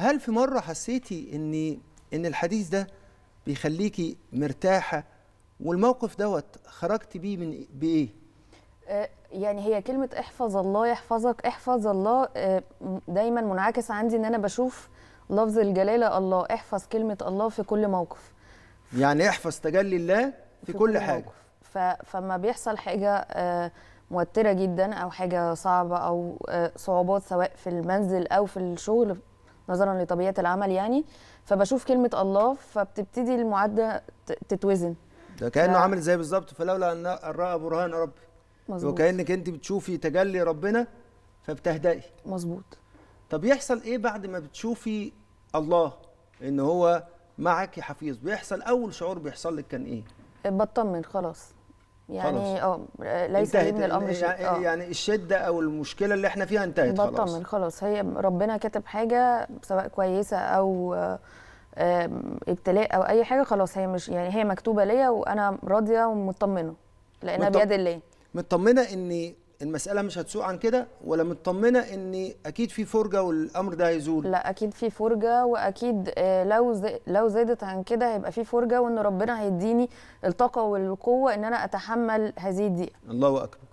هل في مره حسيتي ان ان الحديث ده بيخليكي مرتاحه والموقف دوت خرجتي بيه من إيه- بايه آه، يعني هي كلمة احفظ الله يحفظك احفظ الله آه، دايما منعكس عندي ان انا بشوف لفظ الجلالة الله احفظ كلمة الله في كل موقف يعني احفظ تجلي الله في, في كل, كل حاجة موقف. فما بيحصل حاجة آه، موترة جدا او حاجة صعبة او صعوبات سواء في المنزل او في الشغل نظرا لطبيعه العمل يعني فبشوف كلمه الله فبتبتدي المعادله تتوزن ده كانه ف... عامل زي بالظبط فلولا ان راى برهان ربي مظبوط وكانك انت بتشوفي تجلي ربنا فبتهدئي مظبوط طب يحصل ايه بعد ما بتشوفي الله ان هو معك حفيظ بيحصل اول شعور بيحصل لك كان ايه بطمن خلاص يعني اه ليس لي من الامر يعني شيء يعني, يعني الشده او المشكله اللي احنا فيها انتهت خلاص بطمن خلاص هي ربنا كاتب حاجه سواء كويسه او آه، ابتلاء او اي حاجه خلاص هي مش يعني هي مكتوبه ليا وانا راضيه ومطمنه لانها بيد الله مطمنه ان المساله مش هتسوء عن كده ولا مطمنه ان اكيد في فرجه والامر ده هيزول لا اكيد في فرجه واكيد آه، لو لو زادت عن كده هيبقى في فرجه وان ربنا هيديني الطاقه والقوه ان انا اتحمل هذه الدقيقه الله اكبر